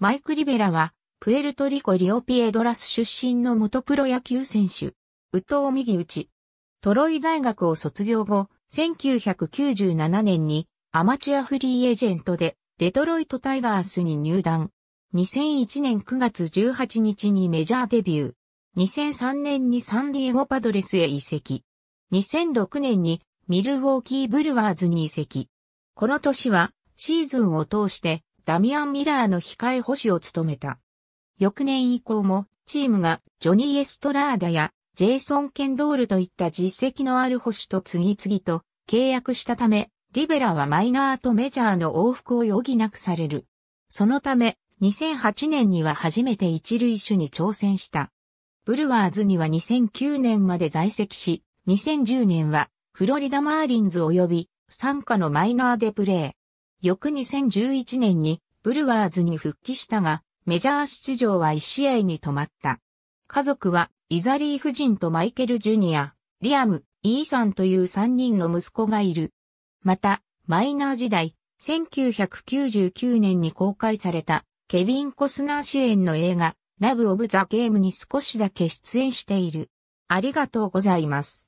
マイク・リベラは、プエルトリコ・リオピエドラス出身の元プロ野球選手、宇藤右内。トロイ大学を卒業後、1997年にアマチュアフリーエージェントでデトロイトタイガースに入団。2001年9月18日にメジャーデビュー。2003年にサンディエゴパドレスへ移籍。2006年にミルウォーキーブルワーズに移籍。この年はシーズンを通してダミアン・ミラーの控え保守を務めた。翌年以降も、チームがジョニー・エストラーダやジェイソン・ケンドールといった実績のある保守と次々と契約したため、リベラはマイナーとメジャーの往復を余儀なくされる。そのため、2008年には初めて一塁手に挑戦した。ブルワーズには2009年まで在籍し、2010年はフロリダマーリンズ及び参加のマイナーでプレー。翌2011年にブルワーズに復帰したが、メジャー出場は1試合に止まった。家族は、イザリー夫人とマイケル・ジュニア、リアム、イーサンという3人の息子がいる。また、マイナー時代、1999年に公開された、ケビン・コスナー主演の映画、ラブ・オブ・ザ・ゲームに少しだけ出演している。ありがとうございます。